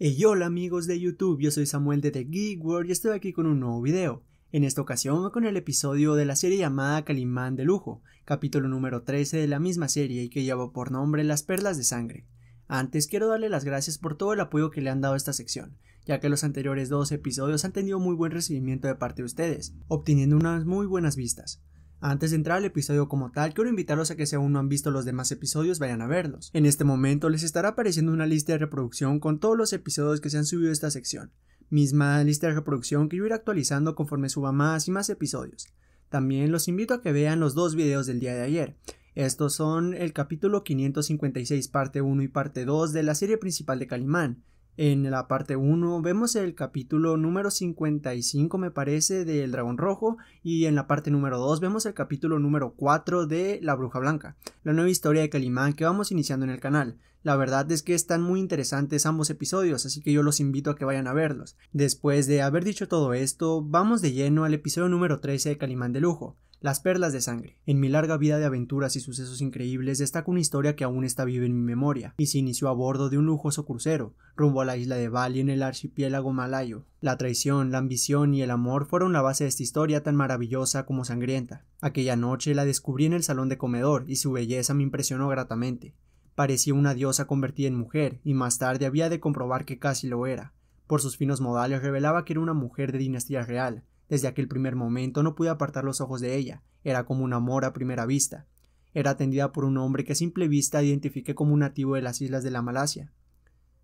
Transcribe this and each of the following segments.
¡Hey hola amigos de YouTube, yo soy Samuel de The Geek World y estoy aquí con un nuevo video. En esta ocasión con el episodio de la serie llamada Calimán de Lujo, capítulo número 13 de la misma serie y que lleva por nombre Las Perlas de Sangre. Antes quiero darle las gracias por todo el apoyo que le han dado a esta sección, ya que los anteriores dos episodios han tenido muy buen recibimiento de parte de ustedes, obteniendo unas muy buenas vistas. Antes de entrar al episodio como tal, quiero invitarlos a que si aún no han visto los demás episodios, vayan a verlos. En este momento les estará apareciendo una lista de reproducción con todos los episodios que se han subido a esta sección. Misma lista de reproducción que yo iré actualizando conforme suba más y más episodios. También los invito a que vean los dos videos del día de ayer. Estos son el capítulo 556 parte 1 y parte 2 de la serie principal de Calimán, en la parte 1 vemos el capítulo número 55 me parece del dragón rojo y en la parte número 2 vemos el capítulo número 4 de la bruja blanca, la nueva historia de Calimán que vamos iniciando en el canal. La verdad es que están muy interesantes ambos episodios, así que yo los invito a que vayan a verlos. Después de haber dicho todo esto, vamos de lleno al episodio número 13 de Calimán de Lujo. Las Perlas de Sangre. En mi larga vida de aventuras y sucesos increíbles destaca una historia que aún está viva en mi memoria, y se inició a bordo de un lujoso crucero, rumbo a la isla de Bali en el archipiélago malayo. La traición, la ambición y el amor fueron la base de esta historia tan maravillosa como sangrienta. Aquella noche la descubrí en el salón de comedor, y su belleza me impresionó gratamente. Parecía una diosa convertida en mujer, y más tarde había de comprobar que casi lo era. Por sus finos modales revelaba que era una mujer de dinastía real, desde aquel primer momento no pude apartar los ojos de ella, era como un amor a primera vista. Era atendida por un hombre que a simple vista identifiqué como un nativo de las islas de la Malasia.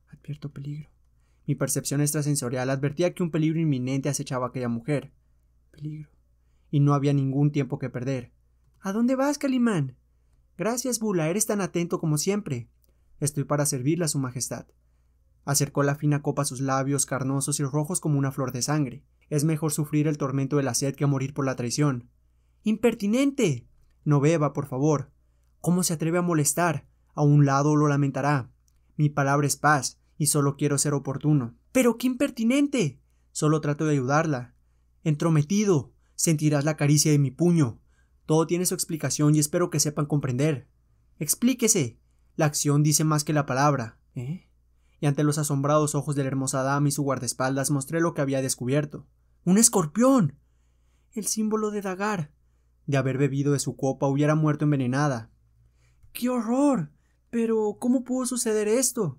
Advierto peligro. Mi percepción extrasensorial advertía que un peligro inminente acechaba a aquella mujer. Peligro. Y no había ningún tiempo que perder. ¿A dónde vas, Calimán? Gracias, Bula, eres tan atento como siempre. Estoy para servirla a su majestad. Acercó la fina copa a sus labios carnosos y rojos como una flor de sangre. Es mejor sufrir el tormento de la sed que morir por la traición. Impertinente. No beba, por favor. ¿Cómo se atreve a molestar? A un lado lo lamentará. Mi palabra es paz, y solo quiero ser oportuno. Pero qué impertinente. Solo trato de ayudarla. Entrometido. Sentirás la caricia de mi puño. Todo tiene su explicación y espero que sepan comprender. Explíquese. La acción dice más que la palabra. ¿Eh? y ante los asombrados ojos de la hermosa dama y su guardaespaldas mostré lo que había descubierto. ¡Un escorpión! El símbolo de Dagar. De haber bebido de su copa hubiera muerto envenenada. ¡Qué horror! Pero ¿cómo pudo suceder esto?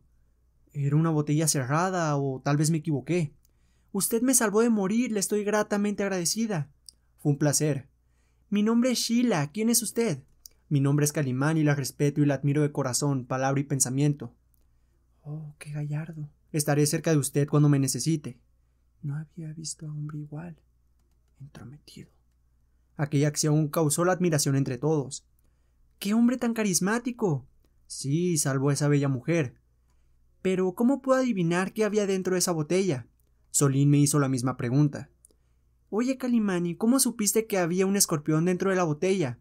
Era una botella cerrada, o tal vez me equivoqué. Usted me salvó de morir, le estoy gratamente agradecida. Fue un placer. Mi nombre es Sheila, ¿quién es usted? Mi nombre es Calimán y la respeto y la admiro de corazón, palabra y pensamiento. Oh, qué gallardo. Estaré cerca de usted cuando me necesite. No había visto a hombre igual. Entrometido. Aquella acción causó la admiración entre todos. ¡Qué hombre tan carismático! Sí, salvó esa bella mujer. Pero, ¿cómo puedo adivinar qué había dentro de esa botella? Solín me hizo la misma pregunta. Oye, Calimani, ¿cómo supiste que había un escorpión dentro de la botella?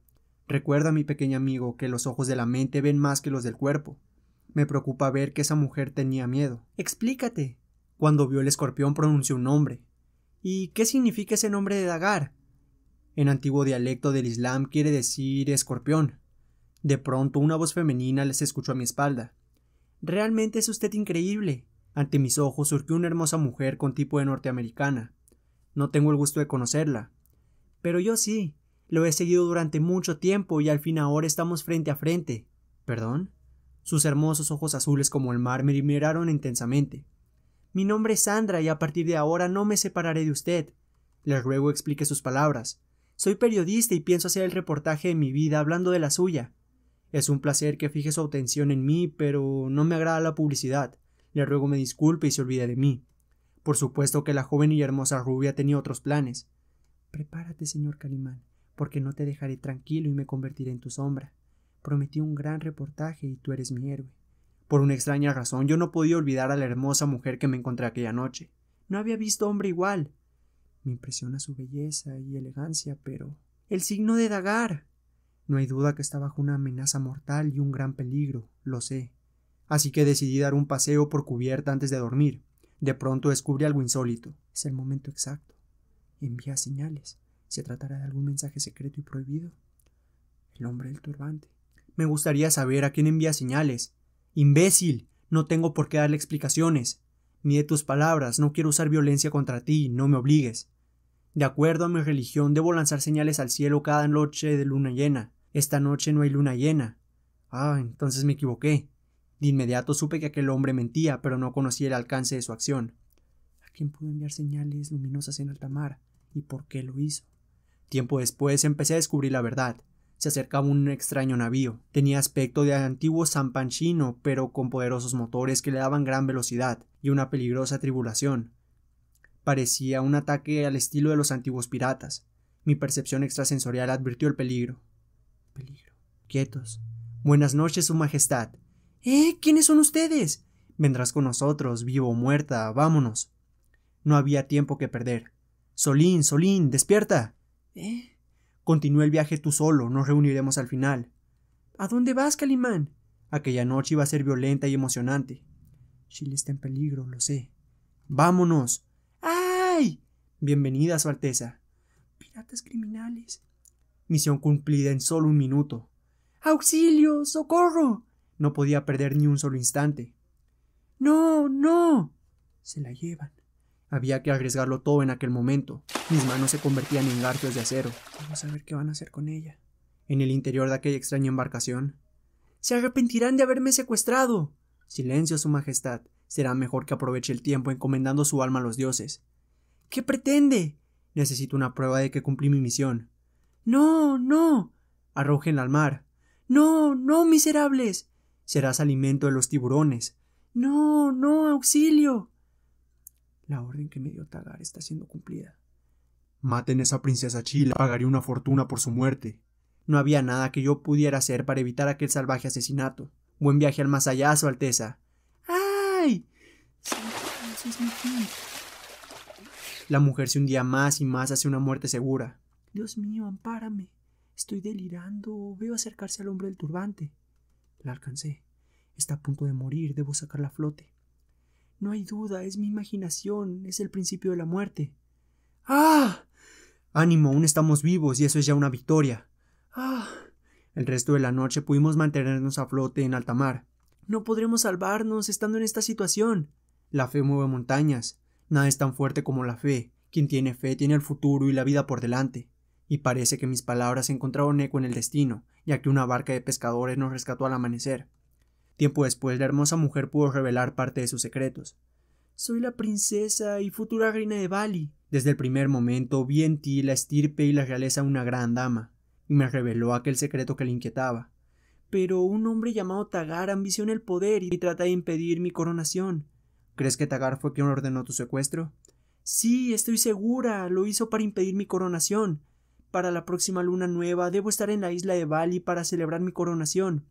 Recuerda, mi pequeño amigo, que los ojos de la mente ven más que los del cuerpo. Me preocupa ver que esa mujer tenía miedo. Explícate. Cuando vio el escorpión pronunció un nombre. ¿Y qué significa ese nombre de Dagar? En antiguo dialecto del Islam quiere decir escorpión. De pronto una voz femenina les escuchó a mi espalda. Realmente es usted increíble. Ante mis ojos surgió una hermosa mujer con tipo de norteamericana. No tengo el gusto de conocerla. Pero yo sí. Lo he seguido durante mucho tiempo y al fin ahora estamos frente a frente. ¿Perdón? Sus hermosos ojos azules como el mar me miraron intensamente. Mi nombre es Sandra y a partir de ahora no me separaré de usted. Le ruego explique sus palabras. Soy periodista y pienso hacer el reportaje de mi vida hablando de la suya. Es un placer que fije su atención en mí, pero no me agrada la publicidad. Le ruego me disculpe y se olvide de mí. Por supuesto que la joven y hermosa rubia tenía otros planes. Prepárate, señor Calimán, porque no te dejaré tranquilo y me convertiré en tu sombra. Prometí un gran reportaje y tú eres mi héroe. Por una extraña razón yo no podía olvidar a la hermosa mujer que me encontré aquella noche. No había visto hombre igual. Me impresiona su belleza y elegancia, pero. El signo de Dagar. No hay duda que está bajo una amenaza mortal y un gran peligro, lo sé. Así que decidí dar un paseo por cubierta antes de dormir. De pronto descubrí algo insólito. Es el momento exacto. Envía señales. ¿Se tratará de algún mensaje secreto y prohibido? El hombre del turbante. Me gustaría saber a quién envía señales. Imbécil, no tengo por qué darle explicaciones. Mide tus palabras, no quiero usar violencia contra ti, no me obligues. De acuerdo a mi religión, debo lanzar señales al cielo cada noche de luna llena. Esta noche no hay luna llena. Ah, entonces me equivoqué. De inmediato supe que aquel hombre mentía, pero no conocía el alcance de su acción. ¿A quién pudo enviar señales luminosas en alta mar? ¿Y por qué lo hizo? Tiempo después empecé a descubrir la verdad se acercaba un extraño navío. Tenía aspecto de antiguo zampanchino, pero con poderosos motores que le daban gran velocidad y una peligrosa tribulación. Parecía un ataque al estilo de los antiguos piratas. Mi percepción extrasensorial advirtió el peligro. Peligro. Quietos. Buenas noches, Su Majestad. ¿Eh? ¿Quiénes son ustedes? Vendrás con nosotros, vivo o muerta, vámonos. No había tiempo que perder. Solín, Solín, despierta. ¿Eh? Continúe el viaje tú solo, nos reuniremos al final. ¿A dónde vas, Calimán? Aquella noche iba a ser violenta y emocionante. Chile está en peligro, lo sé. ¡Vámonos! ¡Ay! Bienvenida, Su Alteza. Piratas criminales. Misión cumplida en solo un minuto. ¡Auxilio! ¡Socorro! No podía perder ni un solo instante. ¡No! ¡No! Se la llevan. Había que arriesgarlo todo en aquel momento. Mis manos se convertían en garfios de acero. Vamos a ver qué van a hacer con ella. En el interior de aquella extraña embarcación. Se arrepentirán de haberme secuestrado. Silencio, Su Majestad. Será mejor que aproveche el tiempo encomendando su alma a los dioses. ¿Qué pretende? Necesito una prueba de que cumplí mi misión. No, no. Arrojen al mar. No, no, miserables. Serás alimento de los tiburones. No, no, auxilio. La orden que me dio Tagar está siendo cumplida. Maten a esa princesa Chila, pagaría una fortuna por su muerte. No había nada que yo pudiera hacer para evitar aquel salvaje asesinato. Buen viaje al más allá, Su Alteza. ¡Ay! La mujer se hundía más y más hacia una muerte segura. Dios mío, ampárame. Estoy delirando. Veo acercarse al hombre del turbante. La alcancé. Está a punto de morir. Debo sacar la flote. No hay duda, es mi imaginación, es el principio de la muerte. ¡Ah! Ánimo, aún estamos vivos y eso es ya una victoria. ¡Ah! El resto de la noche pudimos mantenernos a flote en alta mar. No podremos salvarnos estando en esta situación. La fe mueve montañas. Nada es tan fuerte como la fe. Quien tiene fe tiene el futuro y la vida por delante. Y parece que mis palabras encontraron eco en el destino, ya que una barca de pescadores nos rescató al amanecer. Tiempo después, la hermosa mujer pudo revelar parte de sus secretos. Soy la princesa y futura reina de Bali. Desde el primer momento vi en ti la estirpe y la realeza de una gran dama, y me reveló aquel secreto que le inquietaba. Pero un hombre llamado Tagar ambiciona el poder y trata de impedir mi coronación. ¿Crees que Tagar fue quien ordenó tu secuestro? Sí, estoy segura, lo hizo para impedir mi coronación. Para la próxima luna nueva debo estar en la isla de Bali para celebrar mi coronación.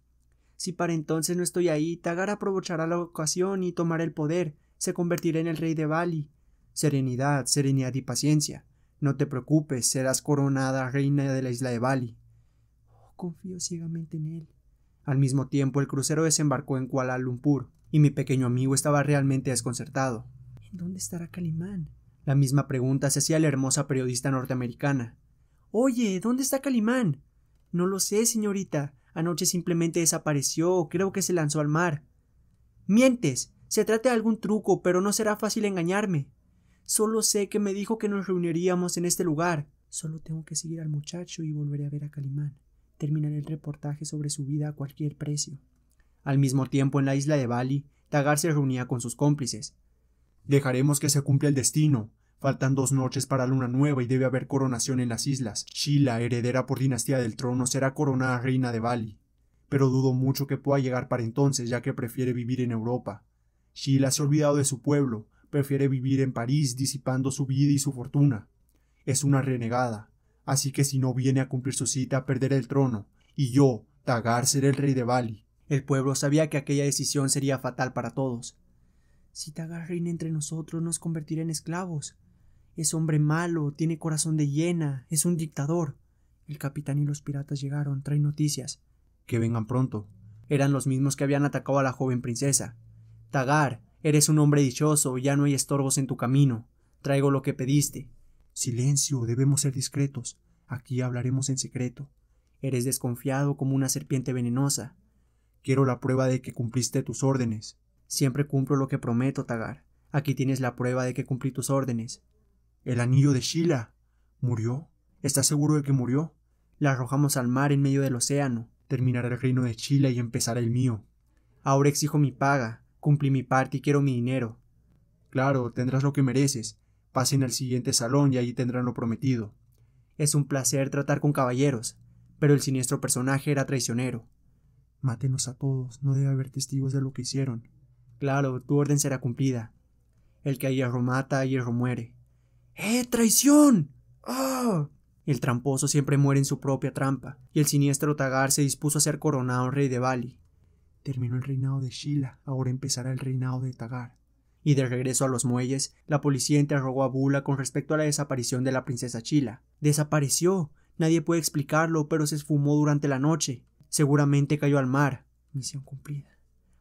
Si para entonces no estoy ahí, Tagara aprovechará la ocasión y tomará el poder. Se convertirá en el rey de Bali. Serenidad, serenidad y paciencia. No te preocupes, serás coronada reina de la isla de Bali. Oh, confío ciegamente en él. Al mismo tiempo, el crucero desembarcó en Kuala Lumpur, y mi pequeño amigo estaba realmente desconcertado. ¿En dónde estará Calimán? La misma pregunta se hacía la hermosa periodista norteamericana. Oye, ¿dónde está Calimán? No lo sé, señorita. Anoche simplemente desapareció, creo que se lanzó al mar. Mientes. Se trata de algún truco, pero no será fácil engañarme. Solo sé que me dijo que nos reuniríamos en este lugar. Solo tengo que seguir al muchacho y volveré a ver a Calimán. Terminaré el reportaje sobre su vida a cualquier precio. Al mismo tiempo, en la isla de Bali, Tagar se reunía con sus cómplices. Dejaremos que se cumpla el destino, Faltan dos noches para luna nueva y debe haber coronación en las islas. Sheila, heredera por dinastía del trono, será coronada reina de Bali. Pero dudo mucho que pueda llegar para entonces, ya que prefiere vivir en Europa. Sheila se ha olvidado de su pueblo, prefiere vivir en París disipando su vida y su fortuna. Es una renegada, así que si no viene a cumplir su cita perderá el trono, y yo, Tagar, seré el rey de Bali. El pueblo sabía que aquella decisión sería fatal para todos. Si Tagar reina entre nosotros, nos convertirá en esclavos, es hombre malo, tiene corazón de hiena, es un dictador. El capitán y los piratas llegaron, trae noticias. Que vengan pronto. Eran los mismos que habían atacado a la joven princesa. Tagar, eres un hombre dichoso, ya no hay estorbos en tu camino. Traigo lo que pediste. Silencio, debemos ser discretos. Aquí hablaremos en secreto. Eres desconfiado como una serpiente venenosa. Quiero la prueba de que cumpliste tus órdenes. Siempre cumplo lo que prometo, Tagar. Aquí tienes la prueba de que cumplí tus órdenes. El anillo de Sheila. ¿Murió? ¿Estás seguro de que murió? La arrojamos al mar en medio del océano. Terminará el reino de Sheila y empezará el mío. Ahora exijo mi paga. Cumplí mi parte y quiero mi dinero. Claro, tendrás lo que mereces. Pasen al siguiente salón y allí tendrán lo prometido. Es un placer tratar con caballeros, pero el siniestro personaje era traicionero. Mátenos a todos, no debe haber testigos de lo que hicieron. Claro, tu orden será cumplida. El que a hierro mata, a hierro muere. ¡Eh, traición! ¡Ah! El tramposo siempre muere en su propia trampa, y el siniestro Tagar se dispuso a ser coronado rey de Bali. Terminó el reinado de Shila, ahora empezará el reinado de Tagar. Y de regreso a los muelles, la policía interrogó a Bula con respecto a la desaparición de la princesa Chila. Desapareció. Nadie puede explicarlo, pero se esfumó durante la noche. Seguramente cayó al mar. Misión cumplida.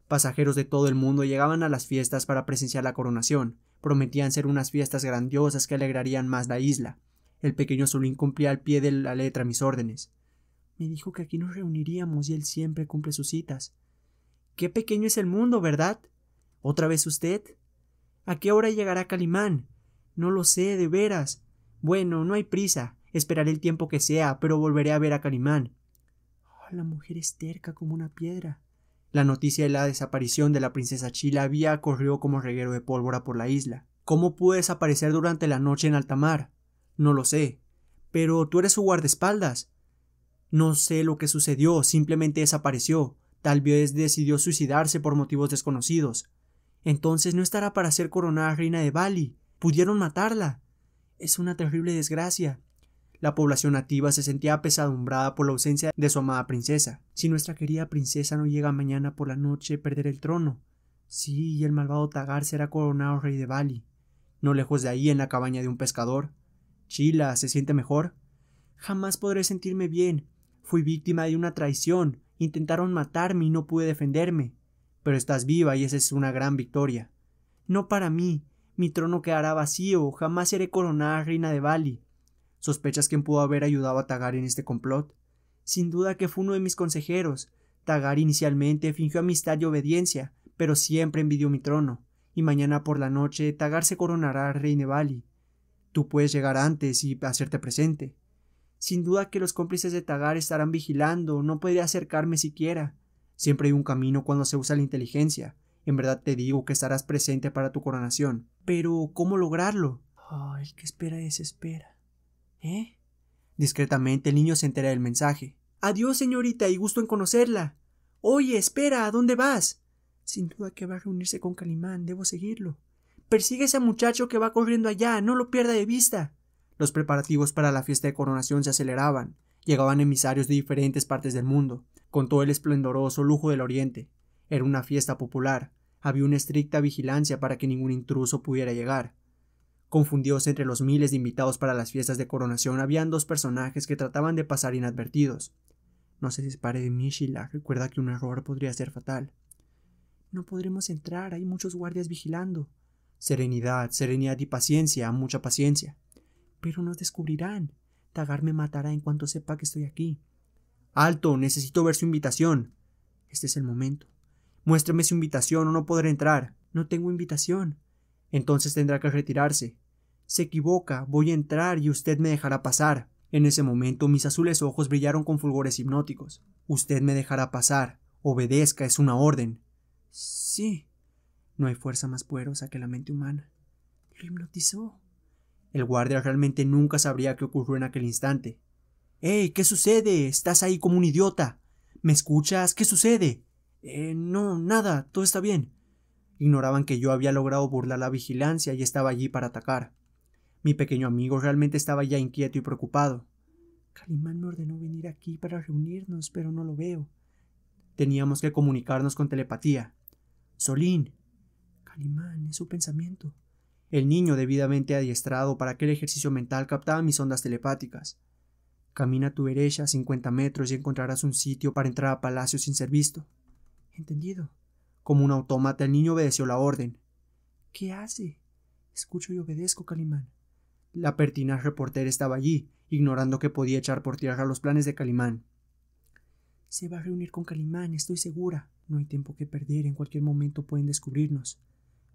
Pasajeros de todo el mundo llegaban a las fiestas para presenciar la coronación, Prometían ser unas fiestas grandiosas que alegrarían más la isla. El pequeño Solín cumplía al pie de la letra mis órdenes. Me dijo que aquí nos reuniríamos y él siempre cumple sus citas. Qué pequeño es el mundo, ¿verdad? ¿Otra vez usted? ¿A qué hora llegará Calimán? No lo sé, de veras. Bueno, no hay prisa. Esperaré el tiempo que sea, pero volveré a ver a Calimán. Ah, la mujer es terca como una piedra. La noticia de la desaparición de la princesa Chila había corrido como reguero de pólvora por la isla. ¿Cómo pudo desaparecer durante la noche en alta mar? No lo sé. Pero tú eres su guardaespaldas. No sé lo que sucedió, simplemente desapareció. Tal vez decidió suicidarse por motivos desconocidos. Entonces no estará para ser coronada reina de Bali. Pudieron matarla. Es una terrible desgracia. La población nativa se sentía apesadumbrada por la ausencia de su amada princesa. Si nuestra querida princesa no llega mañana por la noche, perder el trono. Sí, y el malvado Tagar será coronado rey de Bali. No lejos de ahí, en la cabaña de un pescador. Chila, ¿se siente mejor? Jamás podré sentirme bien. Fui víctima de una traición. Intentaron matarme y no pude defenderme. Pero estás viva y esa es una gran victoria. No para mí. Mi trono quedará vacío. Jamás seré coronada reina de Bali. ¿Sospechas quién pudo haber ayudado a Tagar en este complot? Sin duda que fue uno de mis consejeros. Tagar inicialmente fingió amistad y obediencia, pero siempre envidió mi trono, y mañana por la noche Tagar se coronará rey Nevali. Tú puedes llegar antes y hacerte presente. Sin duda que los cómplices de Tagar estarán vigilando, no podré acercarme siquiera. Siempre hay un camino cuando se usa la inteligencia. En verdad te digo que estarás presente para tu coronación. Pero, ¿cómo lograrlo? Ay, el que espera desespera. ¿Eh? Discretamente el niño se entera del mensaje. Adiós, señorita, y gusto en conocerla. Oye, espera, ¿a dónde vas? Sin duda que va a reunirse con Calimán, debo seguirlo. Persigue a ese muchacho que va corriendo allá, no lo pierda de vista. Los preparativos para la fiesta de coronación se aceleraban. Llegaban emisarios de diferentes partes del mundo, con todo el esplendoroso lujo del Oriente. Era una fiesta popular. Había una estricta vigilancia para que ningún intruso pudiera llegar. Confundidos entre los miles de invitados para las fiestas de coronación, habían dos personajes que trataban de pasar inadvertidos. No se dispare de mí, Sheila. Recuerda que un error podría ser fatal. No podremos entrar, hay muchos guardias vigilando. Serenidad, serenidad y paciencia, mucha paciencia. Pero nos descubrirán. Tagar me matará en cuanto sepa que estoy aquí. Alto, necesito ver su invitación. Este es el momento. Muéstrame su invitación o no podré entrar. No tengo invitación. Entonces tendrá que retirarse. Se equivoca, voy a entrar y usted me dejará pasar. En ese momento mis azules ojos brillaron con fulgores hipnóticos. Usted me dejará pasar. Obedezca, es una orden. Sí. No hay fuerza más poderosa que la mente humana. Lo hipnotizó. El guardia realmente nunca sabría qué ocurrió en aquel instante. ¡Ey! ¿Qué sucede? Estás ahí como un idiota. ¿Me escuchas? ¿Qué sucede? Eh, no, nada, todo está bien. Ignoraban que yo había logrado burlar la vigilancia y estaba allí para atacar. Mi pequeño amigo realmente estaba ya inquieto y preocupado. Calimán me ordenó venir aquí para reunirnos, pero no lo veo. Teníamos que comunicarnos con telepatía. Solín. Calimán es su pensamiento. El niño debidamente adiestrado para aquel ejercicio mental captaba mis ondas telepáticas. Camina tu derecha 50 metros y encontrarás un sitio para entrar a palacio sin ser visto. Entendido. Como un autómata, el niño obedeció la orden. ¿Qué hace? Escucho y obedezco, Calimán. La pertinaz reportera estaba allí, ignorando que podía echar por tierra los planes de Calimán. Se va a reunir con Calimán, estoy segura. No hay tiempo que perder, en cualquier momento pueden descubrirnos.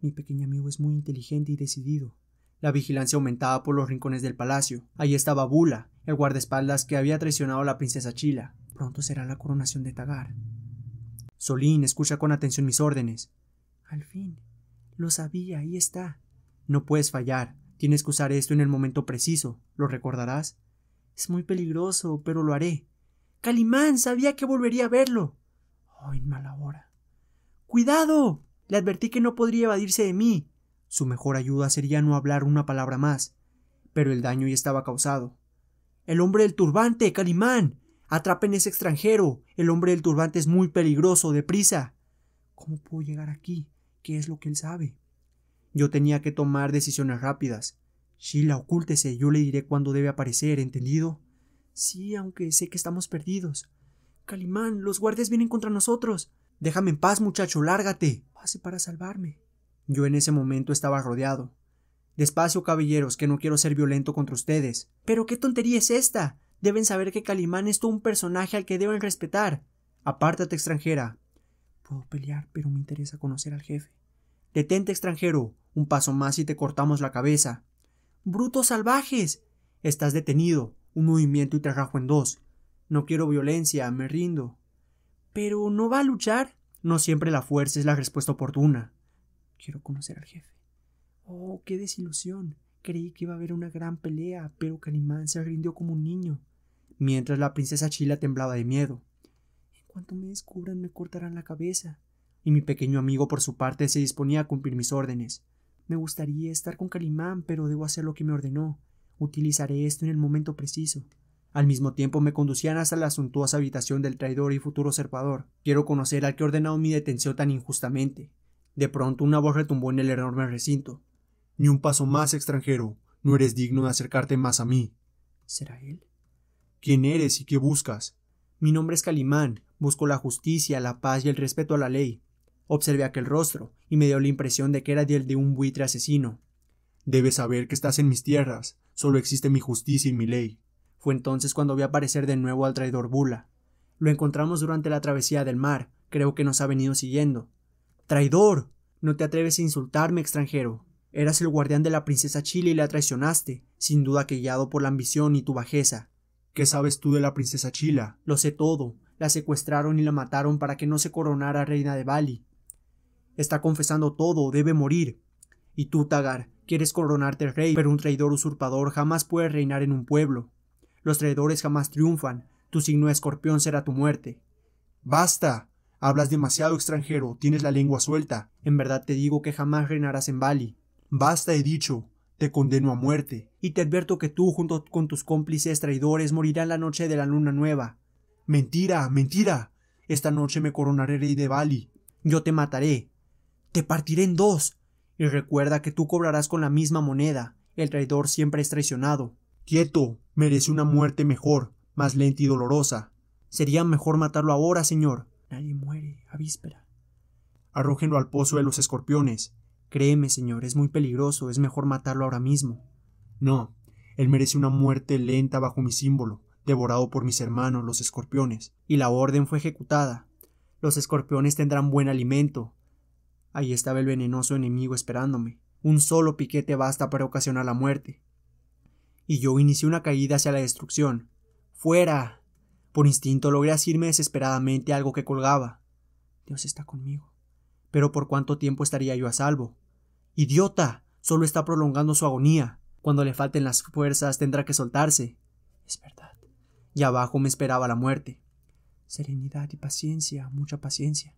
Mi pequeño amigo es muy inteligente y decidido. La vigilancia aumentaba por los rincones del palacio. Allí estaba Bula, el guardaespaldas que había traicionado a la princesa Chila. Pronto será la coronación de Tagar. Solín, escucha con atención mis órdenes. Al fin. Lo sabía, ahí está. No puedes fallar. Tienes que usar esto en el momento preciso, ¿lo recordarás? Es muy peligroso, pero lo haré. Calimán, sabía que volvería a verlo. «¡Ay, en mala hora. ¡Cuidado! Le advertí que no podría evadirse de mí. Su mejor ayuda sería no hablar una palabra más. Pero el daño ya estaba causado. El hombre del turbante, Calimán. Atrapen ese extranjero. El hombre del turbante es muy peligroso. Deprisa. ¿Cómo puedo llegar aquí? ¿Qué es lo que él sabe? Yo tenía que tomar decisiones rápidas. Sheila, ocúltese, yo le diré cuándo debe aparecer, ¿entendido? Sí, aunque sé que estamos perdidos. Calimán, los guardias vienen contra nosotros. Déjame en paz, muchacho, lárgate. Pase para salvarme. Yo en ese momento estaba rodeado. Despacio, caballeros, que no quiero ser violento contra ustedes. Pero qué tontería es esta. Deben saber que Calimán es todo un personaje al que deben respetar. Apártate, extranjera. Puedo pelear, pero me interesa conocer al jefe. Detente extranjero, un paso más y te cortamos la cabeza. Brutos salvajes. Estás detenido, un movimiento y te rajo en dos. No quiero violencia, me rindo. Pero no va a luchar. No siempre la fuerza es la respuesta oportuna. Quiero conocer al jefe. Oh, qué desilusión. Creí que iba a haber una gran pelea, pero Calimán se rindió como un niño. Mientras la princesa Chila temblaba de miedo. En cuanto me descubran, me cortarán la cabeza y mi pequeño amigo por su parte se disponía a cumplir mis órdenes. Me gustaría estar con Calimán, pero debo hacer lo que me ordenó. Utilizaré esto en el momento preciso. Al mismo tiempo me conducían hasta la suntuosa habitación del traidor y futuro serpador. Quiero conocer al que ordenado mi detención tan injustamente. De pronto una voz retumbó en el enorme recinto. Ni un paso más, extranjero. No eres digno de acercarte más a mí. ¿Será él? ¿Quién eres y qué buscas? Mi nombre es Calimán. Busco la justicia, la paz y el respeto a la ley. Observé aquel rostro y me dio la impresión de que era el de un buitre asesino. Debes saber que estás en mis tierras, solo existe mi justicia y mi ley. Fue entonces cuando vi aparecer de nuevo al traidor Bula. Lo encontramos durante la travesía del mar, creo que nos ha venido siguiendo. Traidor. No te atreves a insultarme, extranjero. Eras el guardián de la princesa Chile y la traicionaste, sin duda que guiado por la ambición y tu bajeza. ¿Qué sabes tú de la princesa Chila? Lo sé todo. La secuestraron y la mataron para que no se coronara reina de Bali está confesando todo, debe morir. Y tú, Tagar, quieres coronarte rey, pero un traidor usurpador jamás puede reinar en un pueblo. Los traidores jamás triunfan, tu signo escorpión será tu muerte. Basta. Hablas demasiado extranjero, tienes la lengua suelta. En verdad te digo que jamás reinarás en Bali. Basta, he dicho, te condeno a muerte. Y te advierto que tú, junto con tus cómplices traidores, morirán la noche de la luna nueva. Mentira, mentira. Esta noche me coronaré rey de Bali. Yo te mataré te partiré en dos. Y recuerda que tú cobrarás con la misma moneda. El traidor siempre es traicionado. Quieto, merece una muerte mejor, más lenta y dolorosa. Sería mejor matarlo ahora, señor. Nadie muere a víspera. Arrójenlo al pozo de los escorpiones. Créeme, señor, es muy peligroso, es mejor matarlo ahora mismo. No, él merece una muerte lenta bajo mi símbolo, devorado por mis hermanos, los escorpiones. Y la orden fue ejecutada. Los escorpiones tendrán buen alimento, Ahí estaba el venenoso enemigo esperándome. Un solo piquete basta para ocasionar la muerte. Y yo inicié una caída hacia la destrucción. ¡Fuera! Por instinto logré asirme desesperadamente algo que colgaba. Dios está conmigo. Pero ¿por cuánto tiempo estaría yo a salvo? ¡Idiota! Solo está prolongando su agonía. Cuando le falten las fuerzas tendrá que soltarse. Es verdad. Y abajo me esperaba la muerte. Serenidad y paciencia, mucha paciencia.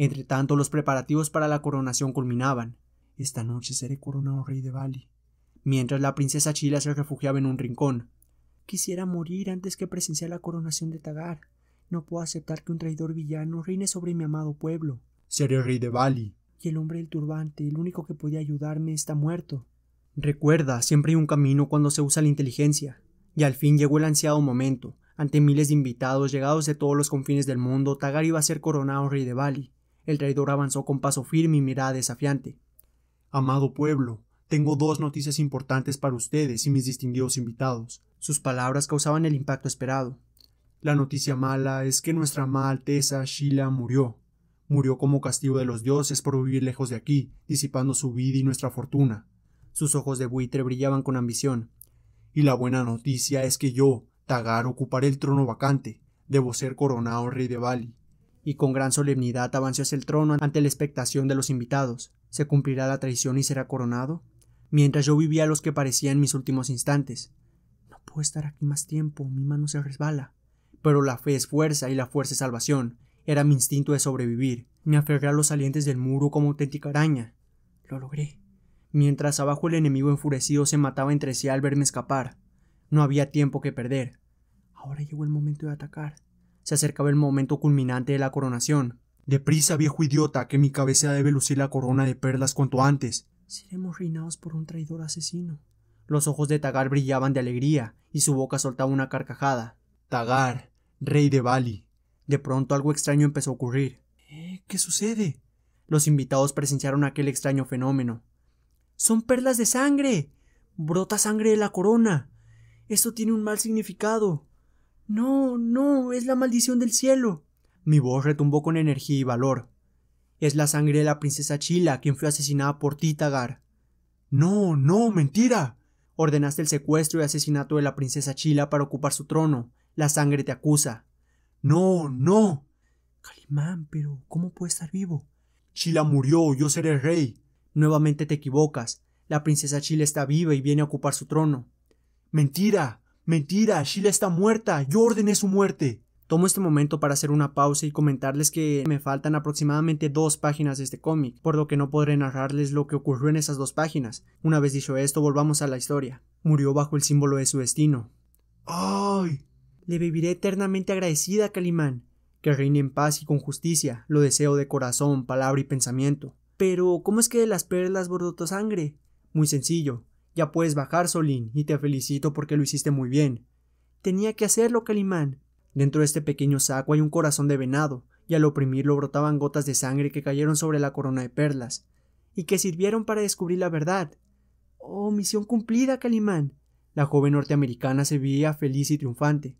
Entre tanto, los preparativos para la coronación culminaban. Esta noche seré coronado rey de Bali. Mientras la princesa Chila se refugiaba en un rincón. Quisiera morir antes que presenciar la coronación de Tagar. No puedo aceptar que un traidor villano reine sobre mi amado pueblo. Seré rey de Bali. Y el hombre del turbante, el único que podía ayudarme, está muerto. Recuerda, siempre hay un camino cuando se usa la inteligencia. Y al fin llegó el ansiado momento. Ante miles de invitados llegados de todos los confines del mundo, Tagar iba a ser coronado rey de Bali. El traidor avanzó con paso firme y mirada desafiante. Amado pueblo, tengo dos noticias importantes para ustedes y mis distinguidos invitados. Sus palabras causaban el impacto esperado. La noticia mala es que nuestra má Alteza Sheila murió. Murió como castigo de los dioses por vivir lejos de aquí, disipando su vida y nuestra fortuna. Sus ojos de buitre brillaban con ambición. Y la buena noticia es que yo, Tagar, ocuparé el trono vacante. Debo ser coronado rey de Bali y con gran solemnidad avance hacia el trono ante la expectación de los invitados. ¿Se cumplirá la traición y será coronado? Mientras yo vivía los que parecían mis últimos instantes. No puedo estar aquí más tiempo, mi mano se resbala. Pero la fe es fuerza y la fuerza es salvación. Era mi instinto de sobrevivir. Me aferré a los salientes del muro como auténtica araña. Lo logré. Mientras abajo el enemigo enfurecido se mataba entre sí al verme escapar. No había tiempo que perder. Ahora llegó el momento de atacar. Se acercaba el momento culminante de la coronación. Deprisa, viejo idiota, que mi cabeza debe lucir la corona de perlas cuanto antes. Seremos reinados por un traidor asesino. Los ojos de Tagar brillaban de alegría y su boca soltaba una carcajada. Tagar, rey de Bali. De pronto algo extraño empezó a ocurrir. ¿Eh? ¿Qué sucede? Los invitados presenciaron aquel extraño fenómeno. Son perlas de sangre. Brota sangre de la corona. Esto tiene un mal significado. No, no, es la maldición del cielo. Mi voz retumbó con energía y valor. Es la sangre de la princesa Chila, quien fue asesinada por ti, Tagar. No, no, mentira. Ordenaste el secuestro y asesinato de la princesa Chila para ocupar su trono. La sangre te acusa. No, no. Calimán, pero ¿cómo puede estar vivo? Chila murió, yo seré rey. Nuevamente te equivocas. La princesa Chila está viva y viene a ocupar su trono. Mentira. Mentira, Sheila está muerta, yo ordené su muerte. Tomo este momento para hacer una pausa y comentarles que me faltan aproximadamente dos páginas de este cómic, por lo que no podré narrarles lo que ocurrió en esas dos páginas. Una vez dicho esto, volvamos a la historia. Murió bajo el símbolo de su destino. ¡Ay! Le viviré eternamente agradecida a Calimán. Que reine en paz y con justicia, lo deseo de corazón, palabra y pensamiento. Pero, ¿cómo es que de las perlas tu sangre? Muy sencillo. Ya puedes bajar, Solín, y te felicito porque lo hiciste muy bien. Tenía que hacerlo, Calimán. Dentro de este pequeño saco hay un corazón de venado, y al oprimirlo brotaban gotas de sangre que cayeron sobre la corona de perlas, y que sirvieron para descubrir la verdad. Oh, misión cumplida, Calimán. La joven norteamericana se veía feliz y triunfante.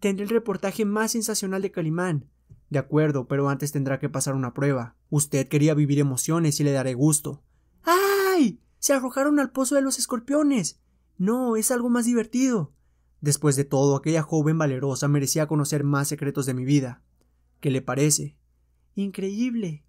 Tendré el reportaje más sensacional de Calimán. De acuerdo, pero antes tendrá que pasar una prueba. Usted quería vivir emociones y le daré gusto. ¡Ay! Se arrojaron al pozo de los escorpiones. No, es algo más divertido. Después de todo, aquella joven valerosa merecía conocer más secretos de mi vida. ¿Qué le parece? Increíble.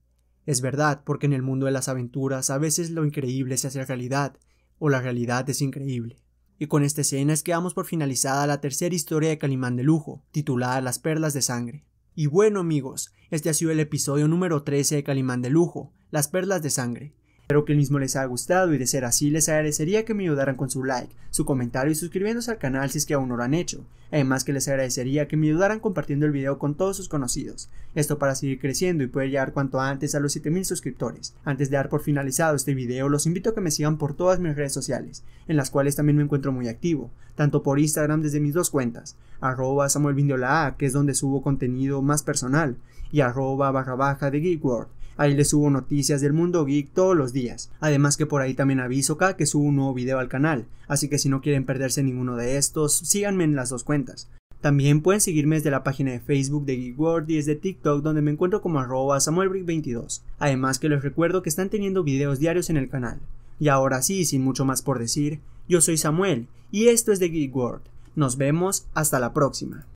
Es verdad, porque en el mundo de las aventuras a veces lo increíble se hace realidad, o la realidad es increíble. Y con esta escena es que damos por finalizada la tercera historia de Calimán de Lujo, titulada Las Perlas de Sangre. Y bueno amigos, este ha sido el episodio número 13 de Calimán de Lujo, Las Perlas de Sangre. Espero que el mismo les haya gustado y de ser así les agradecería que me ayudaran con su like, su comentario y suscribiéndose al canal si es que aún no lo han hecho. Además que les agradecería que me ayudaran compartiendo el video con todos sus conocidos. Esto para seguir creciendo y poder llegar cuanto antes a los 7000 suscriptores. Antes de dar por finalizado este video, los invito a que me sigan por todas mis redes sociales, en las cuales también me encuentro muy activo, tanto por Instagram desde mis dos cuentas, arroba Samuel que es donde subo contenido más personal, y arroba barra baja de geekworld Ahí les subo noticias del mundo geek todos los días. Además que por ahí también aviso acá que subo un nuevo video al canal, así que si no quieren perderse ninguno de estos, síganme en las dos cuentas. También pueden seguirme desde la página de Facebook de Geek World y desde TikTok donde me encuentro como arroba samuelbrick22. Además que les recuerdo que están teniendo videos diarios en el canal. Y ahora sí, sin mucho más por decir, yo soy Samuel y esto es de Geek World. Nos vemos hasta la próxima.